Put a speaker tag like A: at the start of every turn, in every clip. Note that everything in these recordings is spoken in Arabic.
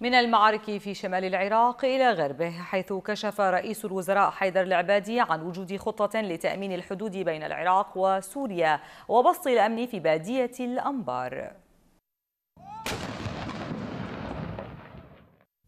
A: من المعارك في شمال العراق إلى غربه حيث كشف رئيس الوزراء حيدر العبادي عن وجود خطة لتأمين الحدود بين العراق وسوريا وبسط الأمن في بادية الأنبار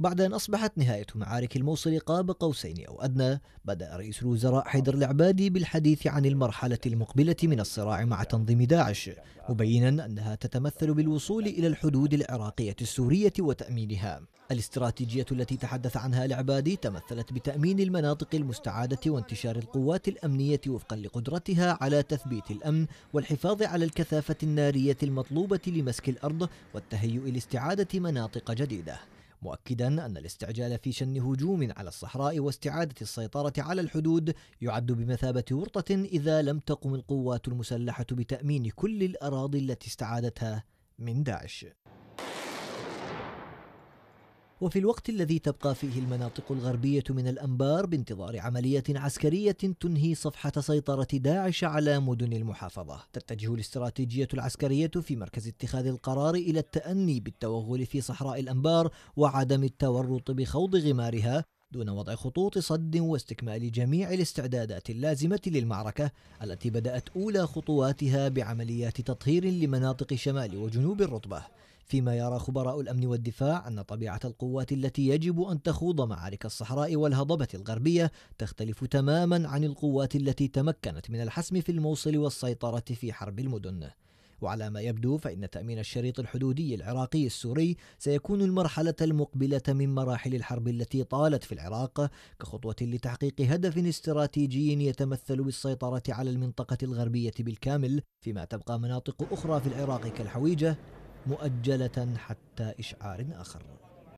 A: بعد أن أصبحت نهاية معارك الموصل قاب قوسين أو أدنى بدأ رئيس الوزراء حيدر العبادي بالحديث عن المرحلة المقبلة من الصراع مع تنظيم داعش مبينا أنها تتمثل بالوصول إلى الحدود العراقية السورية وتأمينها الاستراتيجية التي تحدث عنها العبادي تمثلت بتأمين المناطق المستعادة وانتشار القوات الأمنية وفقا لقدرتها على تثبيت الأمن والحفاظ على الكثافة النارية المطلوبة لمسك الأرض والتهيؤ لاستعادة مناطق جديدة مؤكدا أن الاستعجال في شن هجوم على الصحراء واستعادة السيطرة على الحدود يعد بمثابة ورطة إذا لم تقم القوات المسلحة بتأمين كل الأراضي التي استعادتها من داعش وفي الوقت الذي تبقى فيه المناطق الغربية من الأنبار بانتظار عملية عسكرية تنهي صفحة سيطرة داعش على مدن المحافظة تتجه الاستراتيجية العسكرية في مركز اتخاذ القرار إلى التأني بالتوغل في صحراء الأنبار وعدم التورط بخوض غمارها دون وضع خطوط صد واستكمال جميع الاستعدادات اللازمة للمعركة التي بدأت أولى خطواتها بعمليات تطهير لمناطق شمال وجنوب الرطبة فيما يرى خبراء الأمن والدفاع أن طبيعة القوات التي يجب أن تخوض معارك الصحراء والهضبة الغربية تختلف تماما عن القوات التي تمكنت من الحسم في الموصل والسيطرة في حرب المدن وعلى ما يبدو فإن تأمين الشريط الحدودي العراقي السوري سيكون المرحلة المقبلة من مراحل الحرب التي طالت في العراق كخطوة لتحقيق هدف استراتيجي يتمثل بالسيطرة على المنطقة الغربية بالكامل فيما تبقى مناطق أخرى في العراق كالحويجة مؤجلة حتى إشعار آخر